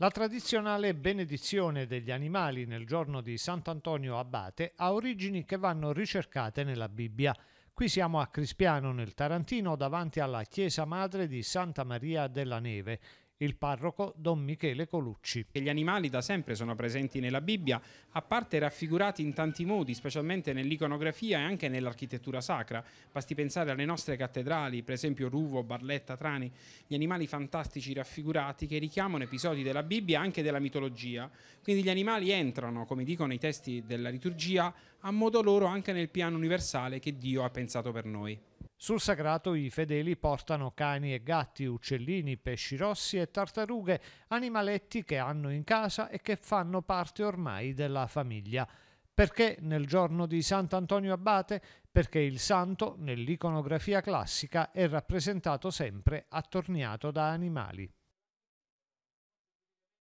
La tradizionale benedizione degli animali nel giorno di Sant'Antonio Abate ha origini che vanno ricercate nella Bibbia. Qui siamo a Crispiano nel Tarantino davanti alla chiesa madre di Santa Maria della Neve il parroco Don Michele Colucci. Gli animali da sempre sono presenti nella Bibbia, a parte raffigurati in tanti modi, specialmente nell'iconografia e anche nell'architettura sacra. Basti pensare alle nostre cattedrali, per esempio Ruvo, Barletta, Trani, gli animali fantastici raffigurati che richiamano episodi della Bibbia e anche della mitologia. Quindi gli animali entrano, come dicono i testi della liturgia, a modo loro anche nel piano universale che Dio ha pensato per noi. Sul sagrato i fedeli portano cani e gatti, uccellini, pesci rossi e tartarughe, animaletti che hanno in casa e che fanno parte ormai della famiglia. Perché nel giorno di Sant'Antonio Abate? Perché il santo, nell'iconografia classica, è rappresentato sempre attorniato da animali.